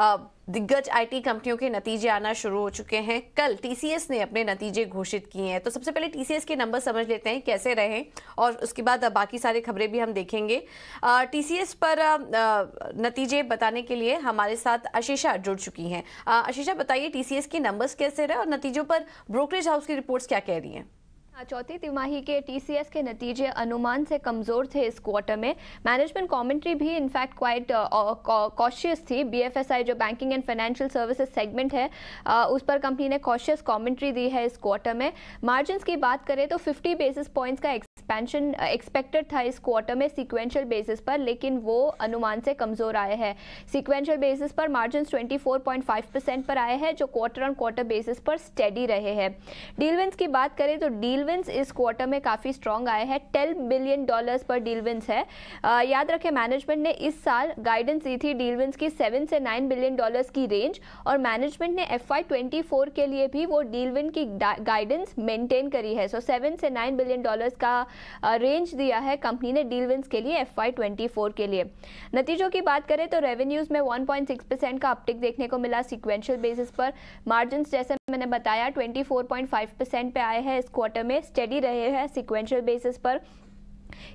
दिग्गज आईटी कंपनियों के नतीजे आना शुरू हो चुके हैं कल टीसीएस ने अपने नतीजे घोषित किए हैं तो सबसे पहले टीसीएस के नंबर समझ लेते हैं कैसे रहे और उसके बाद बाकी सारी खबरें भी हम देखेंगे टीसीएस पर नतीजे बताने के लिए हमारे साथ आशीषा जुड़ चुकी हैं आशीषा बताइए टीसीएस के नंबर्स कैसे रहे और नतीजों पर ब्रोकरेज हाउस की रिपोर्ट्स क्या कह रही हैं हाँ, चौथी तिमाही के टीसीएस के नतीजे अनुमान से कमज़ोर थे इस क्वार्टर में मैनेजमेंट कमेंट्री भी इनफैक्ट क्वाइट कॉशियस थी बीएफएसआई जो banking and financial services segment है uh, उस पर कंपनी ने कॉशियस कमेंट्री दी है इस क्वार्टर में मार्जिन की बात करें तो 50 बेसिस पॉइंट्स का एक्सपेंशन एक्सपेक्टेड uh, था इस क्वार्टर में सिक्वेंशियल बेसिस पर लेकिन वो अनुमान से कमज़ोर आए हैं सिक्वेंशियल बेसिस पर मार्जिन 24.5 परसेंट पर आए हैं जो क्वार्टर ऑन क्वार्टर बेसिस पर स्टेडी रहे हैं डीलविंस की बात करें तो डीलविंस इस क्वार्टर में काफ़ी स्ट्रॉन्ग आए हैं टेन बिलियन डॉलर्स पर डीलविंस है आ, uh, याद रखें मैनेजमेंट ने इस साल गाइडेंस दी थी डीलविंस की सेवन से नाइन बिलियन डॉलर्स की रेंज और मैनेजमेंट ने एफ के लिए भी वो डीलविन की गाइडेंस मेंटेन करी है सो so, सेवन से नाइन बिलियन डॉलर्स का रेंज दिया है कंपनी ने डील विंस के लिए एफ फोर के लिए नतीजों की बात करें तो रेवेन्यूज़ में वन पॉइंट सिक्स परसेंट का अपटिक देखने को मिला सिक्वेंशियल बेसिस पर मार्जिन जैसे मैंने बताया twenty four point five percent पे आए हैं इस क्वार्टर में स्टडी रहे हैं सिक्वेंशियल बेसिस पर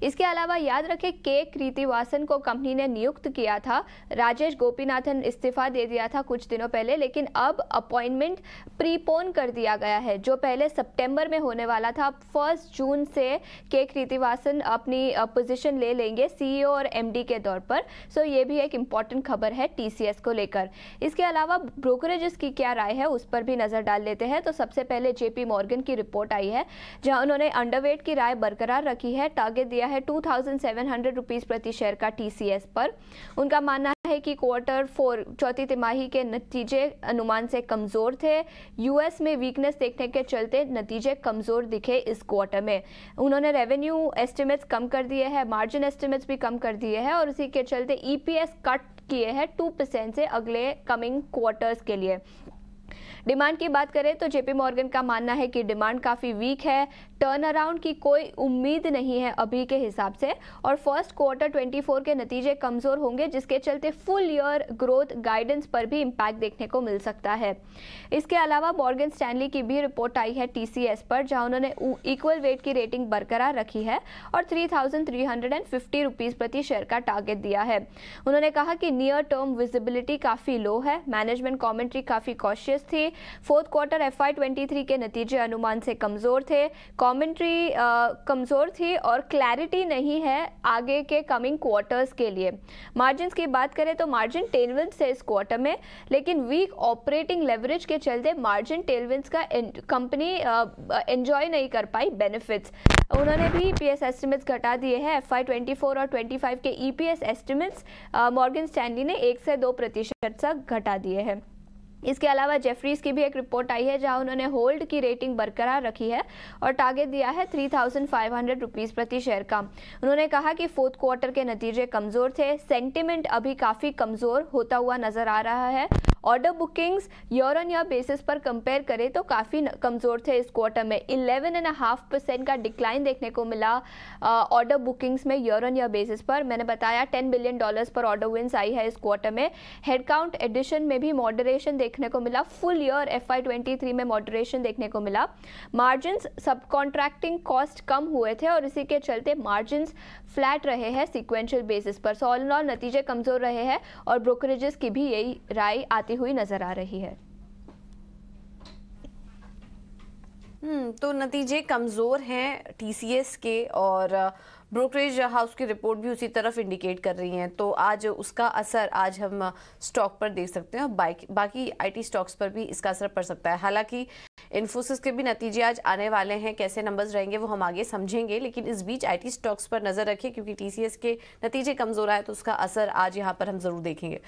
इसके अलावा याद रखें के कृतिवासन को कंपनी ने नियुक्त किया था राजेश गोपीनाथन इस्तीफा दे दिया था कुछ दिनों पहले लेकिन अब अपॉइंटमेंट प्रीपोन कर दिया गया है जो पहले सितंबर में होने वाला था अब फर्स्ट जून से के कृतिवासन अपनी पोजीशन ले लेंगे सीईओ e और एमडी के तौर पर सो ये भी एक इम्पॉर्टेंट खबर है टी को लेकर इसके अलावा ब्रोकरेजेस की क्या राय है उस पर भी नज़र डाल लेते हैं तो सबसे पहले जेपी मॉर्गन की रिपोर्ट आई है जहाँ उन्होंने अंडरवेट की राय बरकरार रखी है टारगेट उन्हें दिया है two thousand seven hundred rupees प्रति शेयर का टीसीएस पर उनका मानना है कि क्वार्टर फोर चौथी तिमाही के नतीजे अनुमान से कमज़ोर थे यूएस में वीकनेस देखने के चलते नतीजे कमज़ोर दिखे इस क्वार्टर में उन्होंने रेवेन्यू एस्टिमेट्स कम कर दिए हैं मार्जिन एस्टिमेट्स भी कम कर दिए हैं और उसी के चलते ईपीएस e कट किए हैं टू परसेंट से अगले कमिंग क्वार्टर्स के लिए डिमांड की बात करें तो जेपी मॉर्गन का मानना है कि डिमांड काफ़ी वीक है टर्न अराउंड की कोई उम्मीद नहीं है अभी के हिसाब से और फर्स्ट क्वार्टर 24 के नतीजे कमज़ोर होंगे जिसके चलते फुल ईयर ग्रोथ गाइडेंस पर भी इम्पैक्ट देखने को मिल सकता है इसके अलावा मॉर्गन स्टैनली की भी रिपोर्ट आई है टी पर जहाँ उन्होंने इक्वल वेट की रेटिंग बरकरार रखी है और three thousand three hundred and fifty rupees प्रति शेयर का टारगेट दिया है उन्होंने कहा कि नियर टर्म विजिबिलिटी काफ़ी लो है मैनेजमेंट कॉमेंट्री काफ़ी कॉशियस थी फोर्थ क्वार्टर एफ आई के नतीजे अनुमान से कमज़ोर थे कॉमेंट्री कमज़ोर थी और क्लैरिटी नहीं है आगे के कमिंग क्वार्टर्स के लिए मार्जिन की बात करें तो मार्जिन टेलविंस है इस क्वार्टर में लेकिन वीक ऑपरेटिंग लेवरेज के चलते मार्जिन टेलविंस का कंपनी एंजॉय नहीं कर पाई बेनिफिट्स उन्होंने भी ईपीएस एस्टिमेट्स घटा दिए हैं ट्वेंटी फोर और 25 के ईपीएस एस्टिमेट्स मॉर्गन स्टैंडी ने एक से दो प्रतिशत तक घटा दिए हैं इसके अलावा जेफरीज की भी एक रिपोर्ट आई है जहां उन्होंने होल्ड की रेटिंग बरकरार रखी है और टारगेट दिया है three thousand five hundred rupees प्रति शेयर का उन्होंने कहा कि फोर्थ क्वार्टर के नतीजे कमज़ोर थे सेंटिमेंट अभी काफ़ी कमज़ोर होता हुआ नज़र आ रहा है order bookings year on year basis पर कंपेयर करें तो काफ़ी कमज़ोर थे इस क्वार्टर में इलेवन एंड हाफ परसेंट का डिक्लाइन देखने को मिला ऑर्डर बुकिंग्स में ईयर ऑन ईयर बेसिस पर मैंने बताया टेन बिलियन डॉलर्स पर ऑर्डर विंस आई है इस क्वार्टर में हेडकाउंट एडिशन में भी मॉडरेशन देखने को मिला फुल ईयर एफ आई में मॉडरेशन देखने को मिला मार्जिन सब कॉन्ट्रैक्टिंग कॉस्ट कम हुए थे और इसी के चलते मार्जिन फ्लैट रहे हैं सिक्वेंशियल बेसिस पर सो ऑल नतीजे कमज़ोर रहे हैं और ब्रोकरेजेस की भी यही राय आती आती हुई नजर आ रही है हम्म, तो नतीजे कमज़ोर हैं टीसीएस के और ब्रोकरेज हाउस की रिपोर्ट भी उसी तरफ इंडिकेट कर रही हैं तो आज उसका असर आज हम स्टॉक पर देख सकते हैं और बाकी आईटी स्टॉक्स पर भी इसका असर पड़ सकता है हालांकि इन्फोसिस के भी नतीजे आज आने वाले हैं कैसे नंबर्स रहेंगे वो हम आगे समझेंगे लेकिन इस बीच आईटी स्टॉक्स पर नज़र रखें क्योंकि टीसीएस के नतीजे कमज़ोर आए तो उसका असर आज यहाँ पर हम ज़रूर देखेंगे